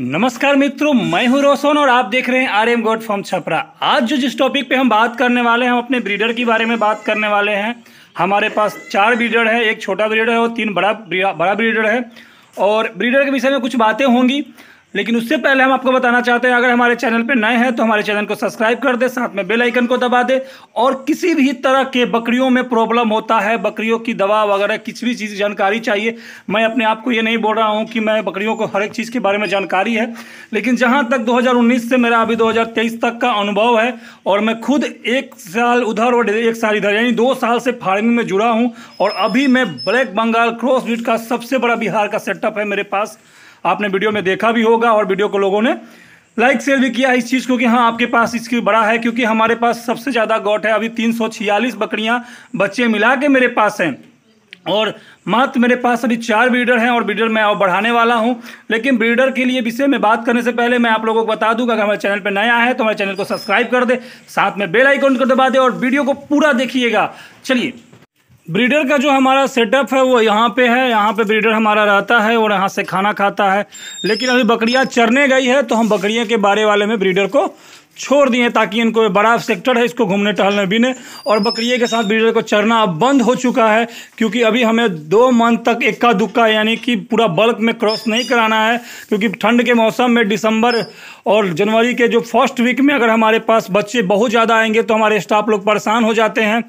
नमस्कार मित्रों मैं हूं रोशन और आप देख रहे हैं R M goat farm Chhapra आज जो जिस टॉपिक पे हम बात करने वाले हैं हम अपने ब्रीडर के बारे में बात करने वाले हैं हमारे पास चार ब्रीडर है एक छोटा ब्रीडर है और तीन बड़ा बड़ा ब्रीडर है और ब्रीडर के विषय में कुछ बातें होंगी लेकिन उससे पहले हम आपको बताना चाहते हैं अगर हमारे चैनल पर नए हैं तो हमारे चैनल को सब्सक्राइब कर दे साथ में बेल आइकन को दबा दे और किसी भी तरह के बकरियों में प्रॉब्लम होता है बकरियों की दवा वगैरह किसी भी चीज़ जानकारी चाहिए मैं अपने आप को ये नहीं बोल रहा हूँ कि मैं बकरियों को हर एक चीज़ के बारे में जानकारी है लेकिन जहाँ तक दो से मेरा अभी दो तक का अनुभव है और मैं खुद एक साल उधर और एक साल इधर यानी दो साल से फार्मिंग में जुड़ा हूँ और अभी मैं ब्लैक बंगाल क्रॉस ब्रीड का सबसे बड़ा बिहार का सेटअप है मेरे पास आपने वीडियो में देखा भी होगा और वीडियो को लोगों ने लाइक शेयर भी किया इस चीज़ को कि हाँ आपके पास इसकी बड़ा है क्योंकि हमारे पास सबसे ज़्यादा गॉट है अभी तीन बकरियां बच्चे मिला के मेरे पास हैं और मात्र मेरे पास अभी चार ब्रीडर हैं और ब्रीडर मैं और बढ़ाने वाला हूं लेकिन ब्रीडर के लिए विषय में बात करने से पहले मैं आप लोगों को बता दूंगा अगर हमारे चैनल पर नया है तो हमारे चैनल को सब्सक्राइब कर दे साथ में बेल आइकन को दबा दे और वीडियो को पूरा देखिएगा चलिए ब्रीडर का जो हमारा सेटअप है वो यहाँ पे है यहाँ पे ब्रीडर हमारा रहता है और यहाँ से खाना खाता है लेकिन अभी बकरियाँ चरने गई है तो हम बकरियों के बारे वाले में ब्रीडर को छोड़ दिए ताकि इनको बड़ा सेक्टर है इसको घूमने टहलने भी और बकरिए के साथ ब्रीडर को चरना अब बंद हो चुका है क्योंकि अभी हमें दो मंथ तक इक्का दुक्का यानी कि पूरा बल्क में क्रॉस नहीं कराना है क्योंकि ठंड के मौसम में दिसंबर और जनवरी के जो फर्स्ट वीक में अगर हमारे पास बच्चे बहुत ज़्यादा आएंगे तो हमारे स्टाफ लोग परेशान हो जाते हैं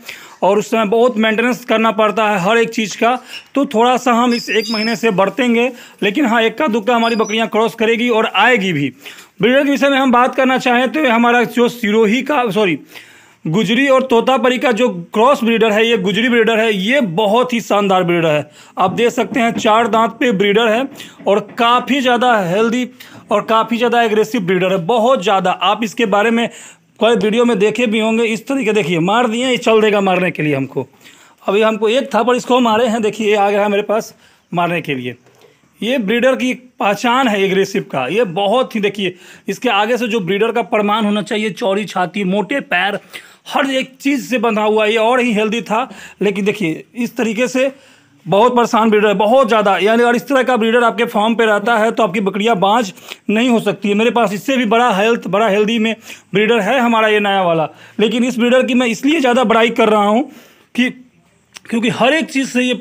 और उस समय बहुत मेंटेनेंस करना पड़ता है हर एक चीज़ का तो थोड़ा सा हम इस एक महीने से बरतेंगे लेकिन हाँ इक्का दुक्का हमारी बकरियाँ क्रॉस करेगी और आएगी भी ब्रिगेड के विषय में हम बात करना चाहें तो हमारा जो सिरोही का सॉरी गुजरी और तोतापरी का जो क्रॉस ब्रीडर है ये गुजरी ब्रीडर है ये बहुत ही शानदार ब्रीडर है आप देख सकते हैं चार दांत पे ब्रीडर है और काफ़ी ज़्यादा हेल्दी और काफ़ी ज़्यादा एग्रेसिव ब्रीडर है बहुत ज़्यादा आप इसके बारे में कई वीडियो में देखे भी होंगे इस तरीके देखिए मार दिए ये चल देगा मारने के लिए हमको अभी हमको एक था पर इसको मारे हैं देखिए ये आ गया है मेरे पास मारने के लिए ये ब्रीडर की पहचान है एग्रेसिव का ये बहुत ही देखिए इसके आगे से जो ब्रीडर का प्रमाण होना चाहिए चौड़ी छाती मोटे पैर हर एक चीज़ से बंधा हुआ ये और ही हेल्दी था लेकिन देखिए इस तरीके से बहुत परेशान ब्रीडर है बहुत ज़्यादा यानी और इस तरह का ब्रीडर आपके फार्म पे रहता है तो आपकी बकरियां बाँझ नहीं हो सकती है मेरे पास इससे भी बड़ा हेल्थ बड़ा हेल्दी में ब्रीडर है हमारा ये नया वाला लेकिन इस ब्रीडर की मैं इसलिए ज़्यादा बड़ाई कर रहा हूँ कि क्योंकि हर एक चीज़ से ये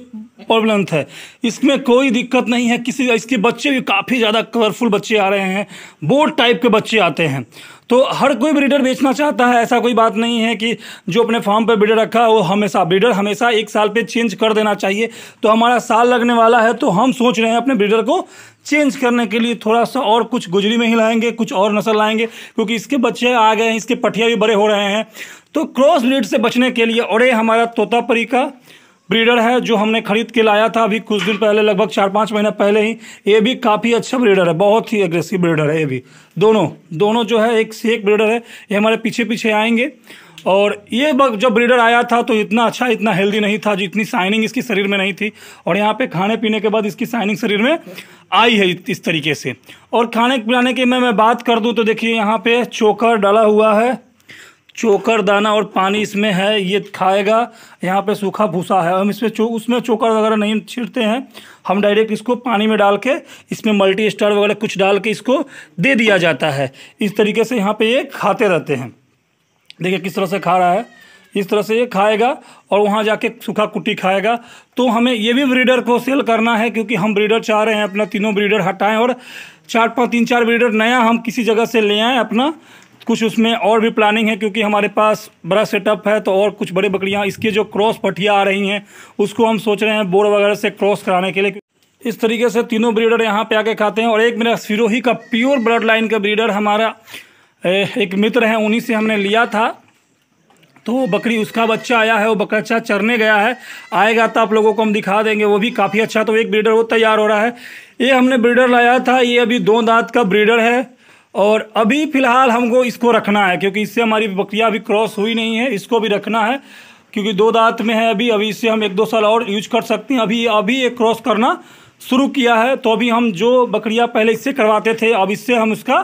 प्रॉब्लम था इसमें कोई दिक्कत नहीं है किसी इसके बच्चे भी काफ़ी ज़्यादा कलरफुल बच्चे आ रहे हैं बोर्ड टाइप के बच्चे आते हैं तो हर कोई ब्रीडर बेचना चाहता है ऐसा कोई बात नहीं है कि जो अपने फार्म पर ब्रीडर रखा है वो हमेशा ब्रीडर हमेशा एक साल पे चेंज कर देना चाहिए तो हमारा साल लगने वाला है तो हम सोच रहे हैं अपने ब्रीडर को चेंज करने के लिए थोड़ा सा और कुछ गुजरी में ही लाएंगे कुछ और नस्ल लाएंगे क्योंकि इसके बच्चे आ गए हैं इसके पठिया भी बड़े हो रहे हैं तो क्रॉस ब्रीड से बचने के लिए और ये हमारा तोतापरी का ब्रीडर है जो हमने खरीद के लाया था अभी कुछ दिन पहले लगभग चार पाँच महीना पहले ही ये भी काफ़ी अच्छा ब्रीडर है बहुत ही अग्रेसिव ब्रीडर है ये भी दोनों दोनों जो है एक से एक ब्रीडर है ये हमारे पीछे पीछे आएंगे और ये जब ब्रीडर आया था तो इतना अच्छा इतना हेल्दी नहीं था जितनी साइनिंग इसकी शरीर में नहीं थी और यहाँ पे खाने पीने के बाद इसकी साइनिंग शरीर में आई है इस तरीके से और खाने पिलाने की मैं मैं बात कर दूँ तो देखिए यहाँ पे चोकर डाला हुआ है चोकर दाना और पानी इसमें है ये खाएगा यहाँ पे सूखा भूसा है हम इसमें चो उसमें चोकर वगैरह नहीं छिड़ते हैं हम डायरेक्ट इसको पानी में डाल के इसमें मल्टी स्टार वगैरह कुछ डाल के इसको दे दिया जाता है इस तरीके से यहाँ पे ये खाते रहते हैं देखिए किस तरह से खा रहा है इस तरह से ये खाएगा और वहाँ जाके सूखा कुट्टी खाएगा तो हमें ये भी ब्रीडर को सेल करना है क्योंकि हम ब्रीडर चाह रहे हैं अपना तीनों ब्रीडर हटाएं और चार पाँच तीन चार ब्रीडर नया हम किसी जगह से ले आएँ अपना कुछ उसमें और भी प्लानिंग है क्योंकि हमारे पास बड़ा सेटअप है तो और कुछ बड़े बकरियाँ इसके जो क्रॉस पठिया आ रही हैं उसको हम सोच रहे हैं बोर्ड वगैरह से क्रॉस कराने के लिए इस तरीके से तीनों ब्रीडर यहाँ पे आके खाते हैं और एक मेरा सिरोही का प्योर ब्लड लाइन का ब्रीडर हमारा एक मित्र है उन्हीं से हमने लिया था तो बकरी उसका बच्चा आया है वो बकरचा अच्छा चरने गया है आएगा तो आप लोगों को हम दिखा देंगे वो भी काफ़ी अच्छा तो एक ब्रीडर वो तैयार हो रहा है ये हमने ब्रीडर लाया था ये अभी दो दांत का ब्रीडर है और अभी फ़िलहाल हमको इसको रखना है क्योंकि इससे हमारी बकरियाँ अभी क्रॉस हुई नहीं है इसको भी रखना है क्योंकि दो दांत में है अभी अभी इससे हम एक दो साल और यूज कर सकते हैं अभी अभी ये क्रॉस करना शुरू किया है तो अभी हम जो बकरियाँ पहले इससे करवाते थे अब इससे हम उसका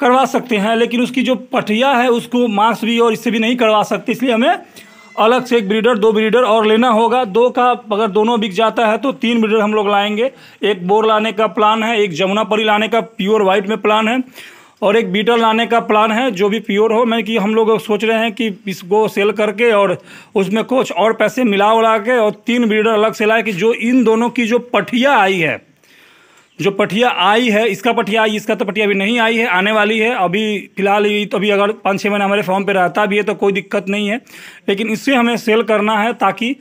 करवा सकते हैं लेकिन उसकी जो पटिया है उसको मांस भी और इससे भी नहीं करवा सकते इसलिए हमें अलग से एक ब्रीडर दो ब्रीडर और लेना होगा दो का अगर दोनों बिक जाता है तो तीन ब्रीडर हम लोग लाएंगे एक बोर लाने का प्लान है एक जमुना परी लाने का प्योर वाइट में प्लान है और एक बीटल लाने का प्लान है जो भी प्योर हो मैं कि हम लोग सोच रहे हैं कि इसको सेल करके और उसमें कुछ और पैसे मिला उला के और तीन ब्रीडर अलग से लाए कि जो इन दोनों की जो पठिया आई है जो पटिया आई है इसका पटिया आई इसका तो पटिया अभी नहीं आई है आने वाली है अभी फिलहाल ये तो अभी अगर पाँच छः महीने हमारे फॉर्म पे रहता भी है तो कोई दिक्कत नहीं है लेकिन इससे हमें सेल करना है ताकि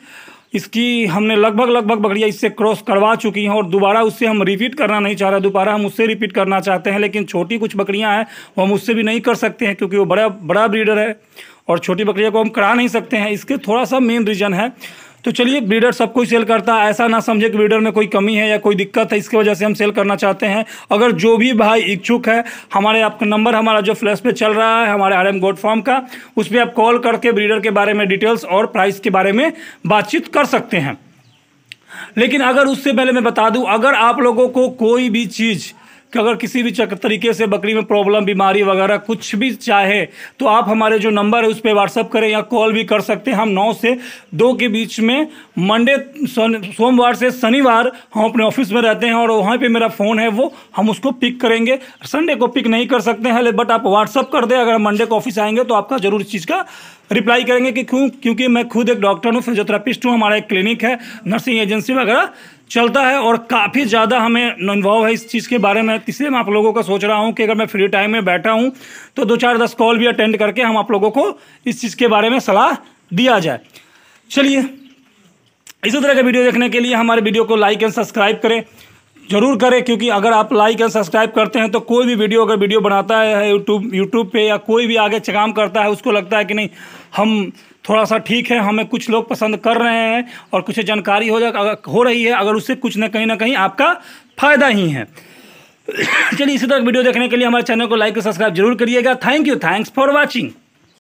इसकी हमने लगभग लगभग बकरियाँ इससे क्रॉस करवा चुकी हैं और दोबारा उससे हम रिपीट करना नहीं चाह रहे दोबारा हम उससे रिपीट करना चाहते हैं लेकिन छोटी कुछ बकरियाँ हैं वो हम उससे भी नहीं कर सकते हैं क्योंकि वो बड़ा बड़ा ब्रीडर है और छोटी बकरियाँ को हम करा नहीं सकते हैं इसके थोड़ा सा मेन रीज़न है तो चलिए ब्रीडर सब कोई सेल करता है ऐसा ना समझे कि ब्रीडर में कोई कमी है या कोई दिक्कत है इसकी वजह से हम सेल करना चाहते हैं अगर जो भी भाई इच्छुक है हमारे आपका नंबर हमारा जो फ्लैश पे चल रहा है हमारे आर एम गोड फॉर्म का उस पर आप कॉल करके ब्रीडर के बारे में डिटेल्स और प्राइस के बारे में बातचीत कर सकते हैं लेकिन अगर उससे पहले मैं बता दूं अगर आप लोगों को कोई भी चीज़ कि अगर किसी भी तरीके से बकरी में प्रॉब्लम बीमारी वगैरह कुछ भी चाहे तो आप हमारे जो नंबर है उस पर व्हाट्सअप करें या कॉल भी कर सकते हैं हम नौ से दो के बीच में मंडे सोमवार से शनिवार हम अपने ऑफिस में रहते हैं और वहाँ पर मेरा फ़ोन है वो हम उसको पिक करेंगे संडे को पिक नहीं कर सकते हैं बट आप व्हाट्सअप कर दें अगर मंडे को ऑफिस आएंगे तो आपका ज़रूर इस चीज़ का रिप्लाई करेंगे कि क्यों क्योंकि मैं खुद एक डॉक्टर हूँ फिजियोथेरापिस्ट हूँ हमारा एक क्लिनिक है नर्सिंग एजेंसी वगैरह चलता है और काफ़ी ज़्यादा हमें अनुभव है इस चीज़ के बारे में इसलिए मैं आप लोगों का सोच रहा हूँ कि अगर मैं फ्री टाइम में बैठा हूँ तो दो चार दस कॉल भी अटेंड करके हम आप लोगों को इस चीज़ के बारे में सलाह दिया जाए चलिए इसी तरह के वीडियो देखने के लिए हमारे वीडियो को लाइक एंड सब्सक्राइब करें जरूर करें क्योंकि अगर आप लाइक एंड सब्सक्राइब करते हैं तो कोई भी वीडियो अगर वीडियो बनाता है यूट्यूब यूट्यूब पे या कोई भी आगे काम करता है उसको लगता है कि नहीं हम थोड़ा सा ठीक है हमें कुछ लोग पसंद कर रहे हैं और कुछ जानकारी हो जा हो रही है अगर उससे कुछ ना कहीं ना कहीं आपका फ़ायदा ही है चलिए इसी तरह वीडियो देखने के लिए हमारे चैनल को लाइक और सब्सक्राइब जरूर करिएगा thank you thanks for watching